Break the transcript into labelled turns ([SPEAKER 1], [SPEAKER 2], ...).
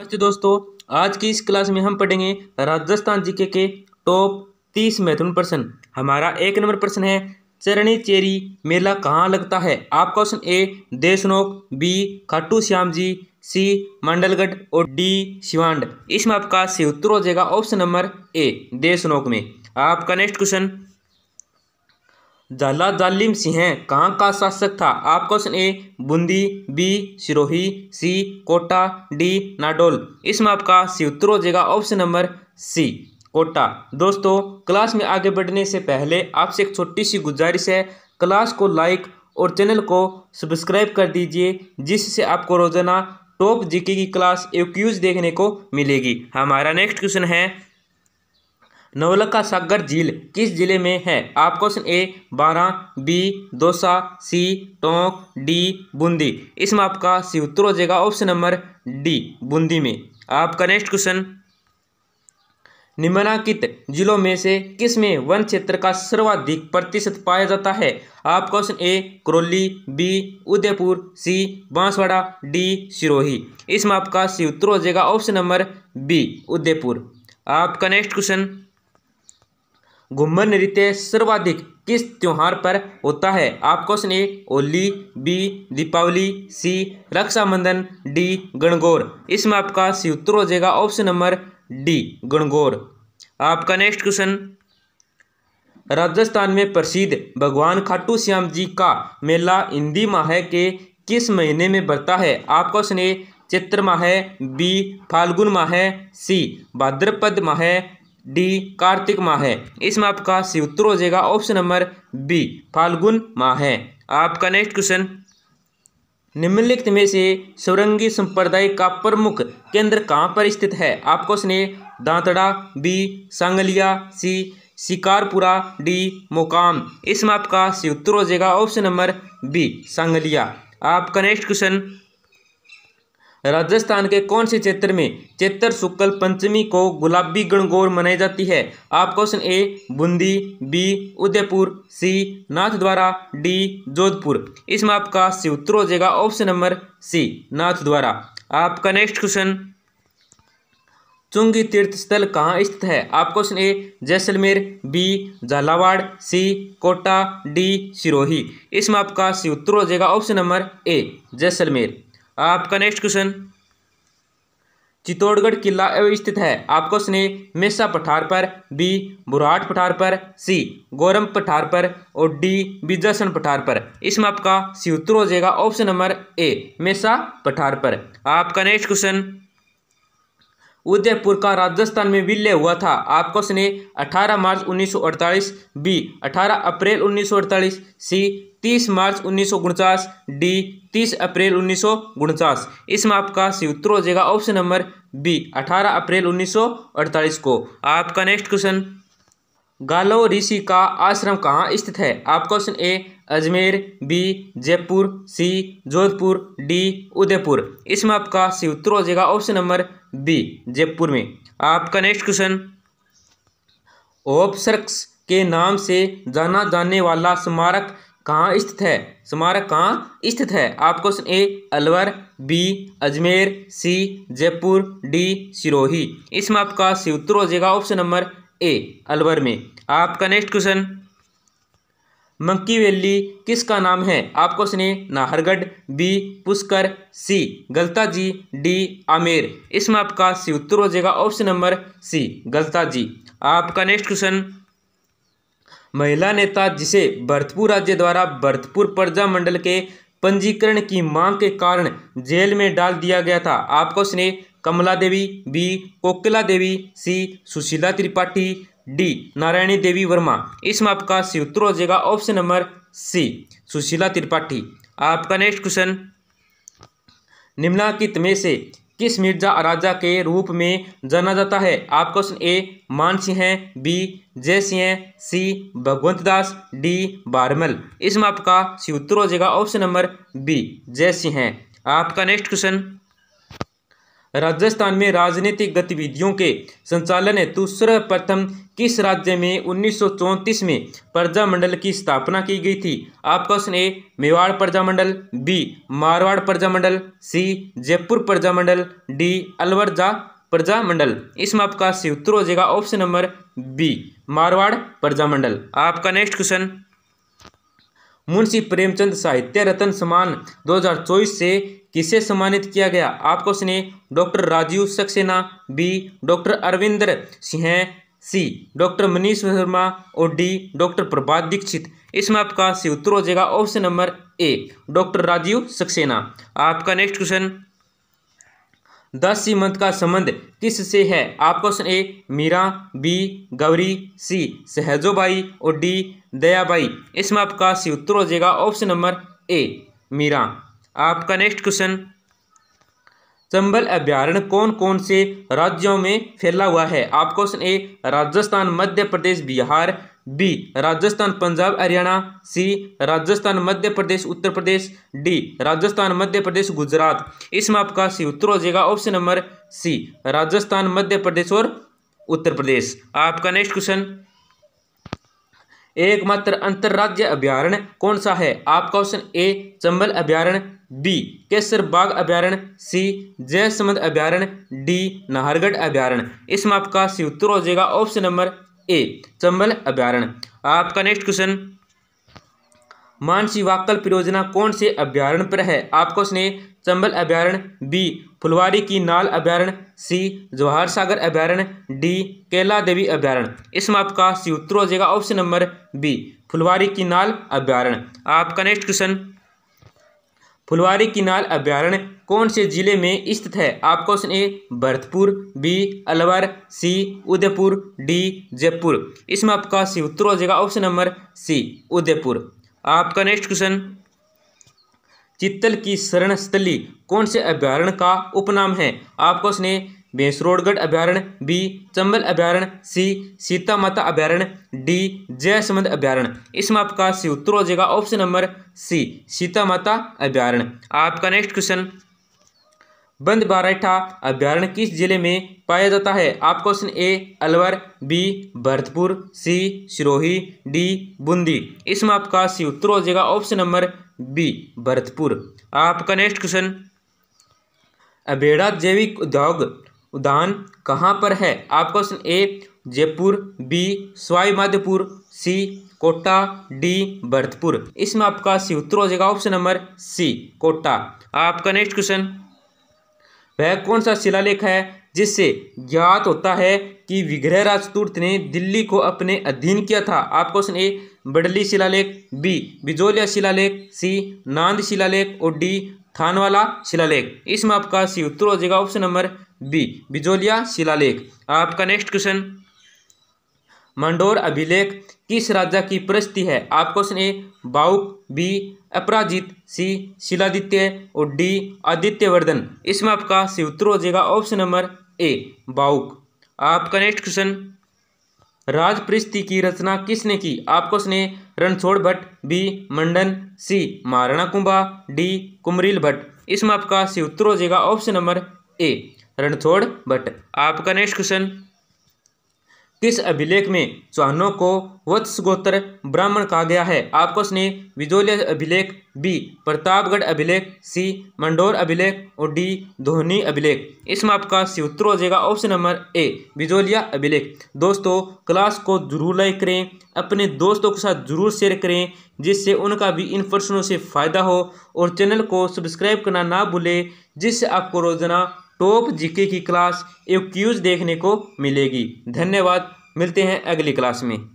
[SPEAKER 1] नमस्ते दोस्तों आज की इस क्लास में हम पढ़ेंगे राजस्थान जीके के टॉप तीस महत्वपूर्ण प्रश्न हमारा एक नंबर प्रश्न है चरणी चेरी मेला कहाँ लगता है आपका option A Deshnok B Khatu Shyam ji C Mandalgarh और डी शिवांड इसमें आपका सी उत्तर हो जाएगा ऑप्शन नंबर ए देशनोक में आपका नेक्स्ट क्वेश्चन झाला जालिम सिंह कहाँ का शासक था आप question A Bundi B Sirohi C Kota D Nadol इसमें आपका सी उत्तर हो जाएगा ऑप्शन नंबर सी कोटा दोस्तों क्लास में आगे बढ़ने से पहले आपसे एक छोटी सी गुजारिश है क्लास को लाइक और चैनल को सब्सक्राइब कर दीजिए जिससे आपको रोजाना टॉप जीके की क्लास एक्यूज देखने को मिलेगी हमारा नेक्स्ट क्वेश्चन है नवलखा सागर झील किस जिले में है आप question A Baran B Dausa C Tonk D Bundi इसमें आपका सी उत्तर हो जाएगा ऑप्शन नंबर डी बूंदी में आपका नेक्स्ट क्वेश्चन निम्नांकित जिलों में से किस में वन क्षेत्र का सर्वाधिक प्रतिशत पाया जाता है आप question A Karauli B Udaipur C Banswara D Sirohi इसमें आपका सी उत्तर हो जाएगा ऑप्शन नंबर बी उदयपुर आपका नेक्स्ट क्वेश्चन घूमर नृत्य सर्वाधिक किस त्यौहार पर होता है आप question A Holi B Deepawali C Rakshabandhan D Gangaur इसमें आपका सी उत्तर हो जाएगा ऑप्शन नंबर डी गणगौर आपका नेक्स्ट क्वेश्चन राजस्थान में प्रसिद्ध भगवान खाटू श्याम जी का मेला हिंदी माह के किस महीने में बढ़ता है आप क्वेश्चन ए चित्र माह बी फाल्गुन माह सी भाद्रपद माह डी कार्तिक माह है इस में आपका सी उत्तर हो जाएगा ऑप्शन नंबर बी फाल्गुन माह है आपका नेक्स्ट क्वेश्चन निम्नलिखित में से सुरंगी संप्रदाय का प्रमुख केंद्र कहाँ पर स्थित है आपको उसने दांतड़ा बी सांगलिया सी शिकारपुरा डी मोकाम इसमें आपका सी उत्तर हो जाएगा ऑप्शन नंबर बी सांगलिया आपका नेक्स्ट क्वेश्चन राजस्थान के कौन से क्षेत्र में चेत्र शुक्ल पंचमी को गुलाबी गणगौर मनाई जाती है आप question A Bundi B Udaipur C Nathdwara D Jodhpur इसमें आपका सी उत्तर हो जाएगा ऑप्शन नंबर सी नाथद्वारा आपका नेक्स्ट क्वेश्चन चुंगी तीर्थ स्थल कहाँ स्थित है आप question A Jaisalmer B Jhalawar C Kota D Sirohi इसमें आपका सी उत्तर हो जाएगा ऑप्शन नंबर ए जैसलमेर आपका नेक्स्ट क्वेश्चन चित्तौड़गढ़ किला स्थित है आपको सुने मेसा पठार पर बी बुराट पठार पर सी गौरम पठार पर और डी बिजासन पठार पर इसमें आपका सी उत्तर हो जाएगा ऑप्शन नंबर ए मेसा पठार पर आपका नेक्स्ट क्वेश्चन उदयपुर का राजस्थान में विलय हुआ था क्वेश्चन ने 18 मार्च 1948 बी 18 अप्रैल 1948 सी 30 मार्च उन्नीस डी 30 अप्रैल उन्नीस इसमें आपका सी उत्तर हो जाएगा ऑप्शन नंबर बी 18 अप्रैल 1948 को आपका नेक्स्ट क्वेश्चन गालो ऋषि का आश्रम कहाँ स्थित है आपका question A Ajmer B Jaipur C Jodhpur D Udaipur इसमें आपका सी उत्तर हो जाएगा ऑप्शन नंबर बी जयपुर में आपका नेक्स्ट क्वेश्चन ओपसर्क्स के नाम से जाना जाने वाला स्मारक कहाँ स्थित है स्मारक कहाँ स्थित है आपको question A Alwar B Ajmer C Jaipur D Sirohi इसमें आपका सी उत्तर हो जाएगा ऑप्शन नंबर ए अलवर में आपका नेक्स्ट क्वेश्चन मंकी वैली किसका नाम है आपको सुने Nahargarh B Pushkar C Galta ji D Amer इसमें आपका सी उत्तर हो जाएगा ऑप्शन नंबर सी गलता जी आपका नेक्स्ट क्वेश्चन महिला नेता जिसे भरतपुर राज्य द्वारा भरतपुर प्रजा मंडल के पंजीकरण की मांग के कारण जेल में डाल दिया गया था आपको सुने Kamla Devi B Kokila Devi C Sushila Tripathi D Narayani Devi Verma इसमें आपका सी उत्तर हो जाएगा option number C Sushila Tripathi आपका नेक्स्ट क्वेश्चन निम्नलिखित में से किस मिर्जा राजा के रूप में जाना जाता है आपका क्वेश्चन ए मान सिंह बी जय सिंह सी भगवंत दास डी बारमल इसमें आपका सी उत्तर हो जाएगा ऑप्शन नंबर बी जय सिंह आपका नेक्स्ट क्वेश्चन राजस्थान में राजनीतिक गतिविधियों के संचालन हेतु सर्वप्रथम किस राज्य में उन्नीस में प्रजा मंडल की स्थापना की गई थी आपका ऑप्शन ए मेवाड़ प्रजा मंडल बी मारवाड़ प्रजा मंडल सी जयपुर प्रजा मंडल डी अलवरजा प्रजा मंडल इसमें आपका सी उत्तर हो जाएगा ऑप्शन नंबर बी मारवाड़ प्रजा मंडल आपका नेक्स्ट क्वेश्चन मुंशी प्रेमचंद साहित्य रत्न सम्मान 2024 से किसे सम्मानित किया गया आपको है doctor Rajiv Saxena B doctor Arvinder Singh C doctor Manish Verma और डी डॉक्टर प्रभात दीक्षित इसमें आपका सी उत्तर हो जाएगा option number A doctor Rajiv Saxena आपका नेक्स्ट क्वेश्चन दस सीमंत का संबंध किस से है आपका question A Meera B Gauri C Sahjobai और डी दयाबाई इसमें आपका सी उत्तर हो जाएगा ऑप्शन नंबर ए मीरा आपका नेक्स्ट क्वेश्चन चंबल अभ्यारण्य कौन कौन से राज्यों में फैला हुआ है आपका question A Rajasthan Madhya Pradesh Bihar B Rajasthan Punjab Haryana C Rajasthan Madhya Pradesh Uttar Pradesh D Rajasthan Madhya Pradesh Gujarat इसमें आपका सी उत्तर हो जाएगा option number C Rajasthan Madhya Pradesh और उत्तर प्रदेश आपका नेक्स्ट क्वेश्चन एकमात्र अंतर्राज्य अभ्यारण्य कौन सा है आपका ऑप्शन ए चंबल अभ्यारण बी केसर बाग अभ्यारण्य सी जयसमंद अभ्यारण्य डी नाहरगढ़ अभ्यारण इसमें आपका सी उत्तर हो जाएगा ऑप्शन नंबर ए चंबल अभ्यारण आपका नेक्स्ट क्वेश्चन मानसी वाकल परियोजना कौन से अभ्यारण पर है आपको उसने चंबल अभ्यारण बी फुलवारी की नाल अभ्यारण सी जवाहर सागर अभ्यारण डी केला देवी अभ्यारण इसमें आपका सी उत्तर हो जाएगा ऑप्शन नंबर बी फुलवारी की नाल अभ्यारण आपका नेक्स्ट क्वेश्चन फुलवारी किनाल अभ्यारण्य कौन से जिले में स्थित है आपका option A Bharatpur B Alwar C Udaipur D Jaipur इसमें आपका सी उत्तर हो जाएगा ऑप्शन नंबर सी उदयपुर आपका नेक्स्ट क्वेश्चन चित्तल की शरण स्थली कौन से अभ्यारण्य का उपनाम है आपको ऑप्शन ए भैंसरोडगढ़ अभ्यारण्य बी चंबल अभ्यारण्य सी सीता माता अभ्यारण्य डी जयसमंद अभ्यारण्य इसमें आपका सी उत्तर हो जाएगा ऑप्शन नंबर सी सीता माता अभ्यारण्य आपका नेक्स्ट क्वेश्चन बंद बाराठा अभ्यारण्य किस जिले में पाया जाता है आपका option A Alwar B Bharatpur C Sirohi D Bundi इसमें आपका सी उत्तर हो जाएगा ऑप्शन नंबर बी भरतपुर आपका नेक्स्ट क्वेश्चन अबेड़ा जैविक उद्योग उदान कहाँ पर है आपका option A Jaipur B Sawai Madhopur C Kota D Bharatpur इसमें आपका सी उत्तर हो जाएगा ऑप्शन नंबर सी कोटा आपका नेक्स्ट क्वेश्चन वह कौन सा शिलालेख है जिससे ज्ञात होता है कि विग्रह राजतूर्त ने दिल्ली को अपने अधीन किया था आपका क्वेश्चन ए बडली शिलालेख बी बिजोलिया शिलालेख सी नांद शिलालेख और डी थानवाला शिलालेख इसमें आपका सी उत्तर हो जाएगा ऑप्शन नंबर बी बिजोलिया शिलालेख आपका नेक्स्ट क्वेश्चन मंडोर अभिलेख किस राजा की प्रस्ति है आप क्वेश्चन ए बाउक बी अपराजित सी शिलादित्य और डी आदित्यवर्धन इसमें आपका सी उत्तर हो जाएगा ऑप्शन नंबर ए बाउक आपका नेक्स्ट क्वेश्चन राजप्रस्ति की रचना किसने की आप question A Ranchhod Bhatt B Mandan C Maharana Kumbha D Kumaril Bhatt इसमें आपका सी उत्तर हो जाएगा option number A Ranchhod Bhatt आपका नेक्स्ट क्वेश्चन इस अभिलेख में चौहानों को वत्स गोत्र ब्राह्मण कहा गया है आपको इसने विजोलिया अभिलेख बी प्रतापगढ़ अभिलेख सी मंडोर अभिलेख और डी धोनी अभिलेख इसमें आपका सी उत्तर हो जाएगा ऑप्शन नंबर ए विजोलिया अभिलेख दोस्तों क्लास को जरूर लाइक करें अपने दोस्तों के साथ जरूर शेयर करें जिससे उनका भी इन प्रश्नों से फ़ायदा हो और चैनल को सब्सक्राइब करना ना भूलें जिससे आपको रोज़ाना टॉप जीके की क्लास एक क्यूज देखने को मिलेगी धन्यवाद मिलते हैं अगली क्लास में